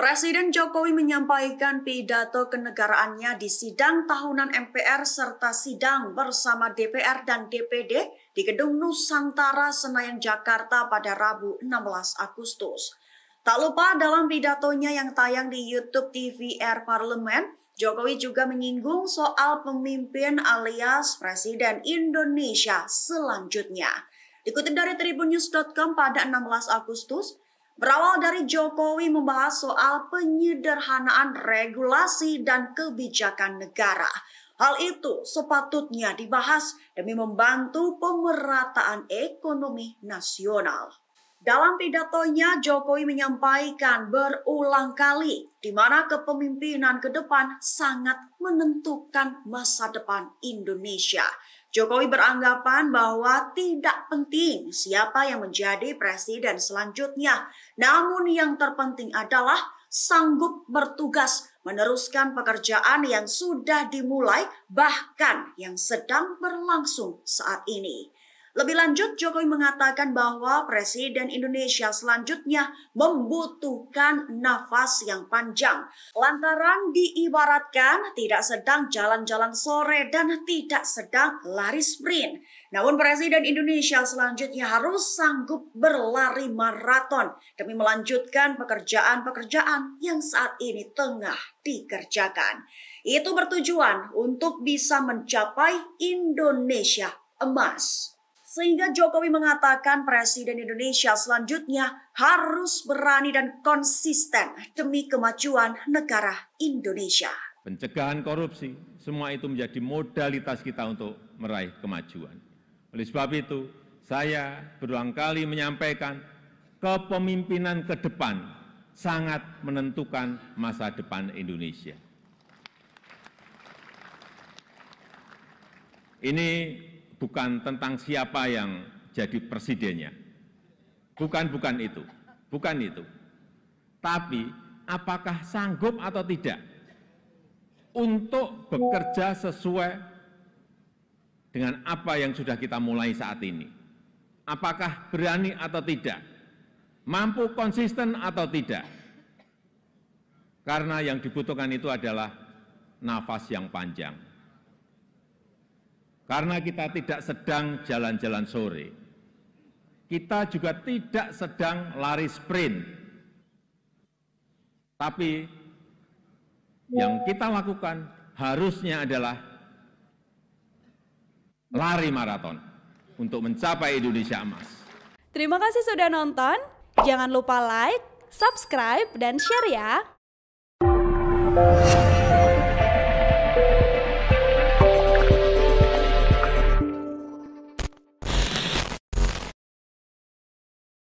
Presiden Jokowi menyampaikan pidato kenegaraannya di sidang tahunan MPR serta sidang bersama DPR dan DPD di Gedung Nusantara Senayan Jakarta pada Rabu 16 Agustus. Tak lupa dalam pidatonya yang tayang di YouTube TVR Parlemen, Jokowi juga menyinggung soal pemimpin alias Presiden Indonesia selanjutnya. Dikutip dari tribunnews.com pada 16 Agustus, Berawal dari Jokowi membahas soal penyederhanaan regulasi dan kebijakan negara. Hal itu sepatutnya dibahas demi membantu pemerataan ekonomi nasional. Dalam pidatonya, Jokowi menyampaikan berulang kali di mana kepemimpinan ke depan sangat menentukan masa depan Indonesia. Jokowi beranggapan bahwa tidak penting siapa yang menjadi presiden selanjutnya, namun yang terpenting adalah sanggup bertugas meneruskan pekerjaan yang sudah dimulai, bahkan yang sedang berlangsung saat ini. Lebih lanjut, Jokowi mengatakan bahwa Presiden Indonesia selanjutnya membutuhkan nafas yang panjang. Lantaran diibaratkan tidak sedang jalan-jalan sore dan tidak sedang lari sprint. Namun Presiden Indonesia selanjutnya harus sanggup berlari maraton demi melanjutkan pekerjaan-pekerjaan yang saat ini tengah dikerjakan. Itu bertujuan untuk bisa mencapai Indonesia emas. Sehingga Jokowi mengatakan Presiden Indonesia selanjutnya harus berani dan konsisten demi kemajuan negara Indonesia. Pencegahan korupsi, semua itu menjadi modalitas kita untuk meraih kemajuan. Oleh sebab itu, saya berulang kali menyampaikan kepemimpinan ke depan sangat menentukan masa depan Indonesia. Ini bukan tentang siapa yang jadi presidennya. Bukan, bukan itu. Bukan itu. Tapi apakah sanggup atau tidak untuk bekerja sesuai dengan apa yang sudah kita mulai saat ini. Apakah berani atau tidak? Mampu konsisten atau tidak? Karena yang dibutuhkan itu adalah nafas yang panjang, karena kita tidak sedang jalan-jalan sore. Kita juga tidak sedang lari sprint. Tapi yang kita lakukan harusnya adalah lari maraton untuk mencapai Indonesia emas. Terima kasih sudah nonton. Jangan lupa like, subscribe, dan share ya.